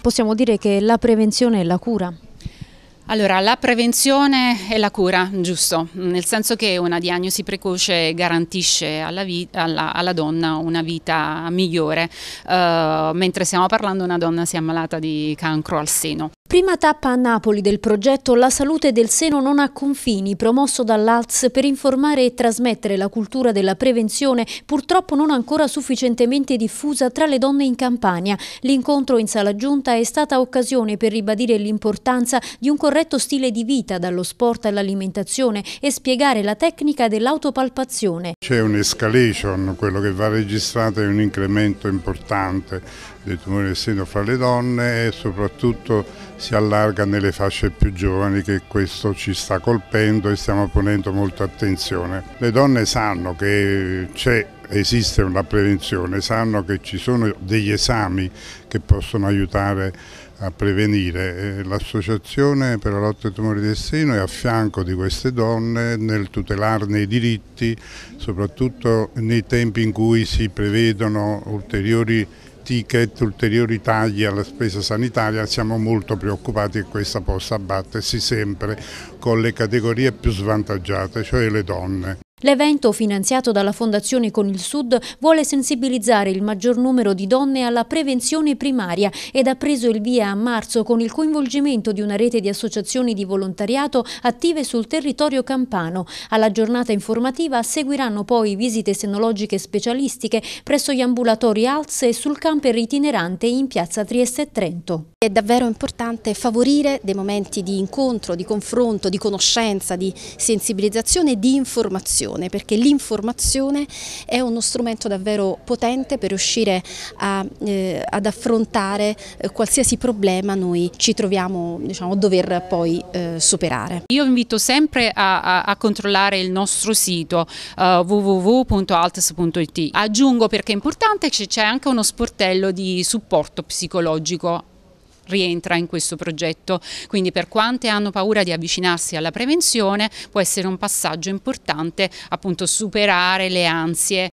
Possiamo dire che la prevenzione è la cura? Allora, la prevenzione è la cura, giusto, nel senso che una diagnosi precoce garantisce alla, alla, alla donna una vita migliore, uh, mentre stiamo parlando una donna si è ammalata di cancro al seno. Prima tappa a Napoli del progetto La salute del seno non ha confini, promosso dall'ALS per informare e trasmettere la cultura della prevenzione, purtroppo non ancora sufficientemente diffusa tra le donne in Campania. L'incontro in sala giunta è stata occasione per ribadire l'importanza di un corretto stile di vita, dallo sport all'alimentazione, e spiegare la tecnica dell'autopalpazione. C'è un'escalation, quello che va registrato è un incremento importante dei tumori del seno fra le donne e soprattutto si allarga nelle fasce più giovani che questo ci sta colpendo e stiamo ponendo molta attenzione. Le donne sanno che c'è esiste una prevenzione, sanno che ci sono degli esami che possono aiutare a prevenire. Eh, l'associazione per la lotta ai tumori del seno è a fianco di queste donne nel tutelarne i diritti, soprattutto nei tempi in cui si prevedono ulteriori ticket, ulteriori tagli alla spesa sanitaria, siamo molto preoccupati che questa possa abbattersi sempre con le categorie più svantaggiate, cioè le donne. L'evento, finanziato dalla Fondazione Con il Sud, vuole sensibilizzare il maggior numero di donne alla prevenzione primaria ed ha preso il via a marzo con il coinvolgimento di una rete di associazioni di volontariato attive sul territorio campano. Alla giornata informativa seguiranno poi visite senologiche specialistiche presso gli ambulatori ALS e sul camper itinerante in piazza Trieste e Trento. È davvero importante favorire dei momenti di incontro, di confronto, di conoscenza, di sensibilizzazione e di informazione informazione, perché l'informazione è uno strumento davvero potente per riuscire a, eh, ad affrontare eh, qualsiasi problema noi ci troviamo diciamo, a dover poi eh, superare. Io invito sempre a, a, a controllare il nostro sito uh, eh, www.altes.it. Aggiungo perché è importante che c'è anche uno sportello di supporto psicologico rientra in questo progetto. Quindi per quante hanno paura di avvicinarsi alla prevenzione può essere un passaggio importante appunto superare le ansie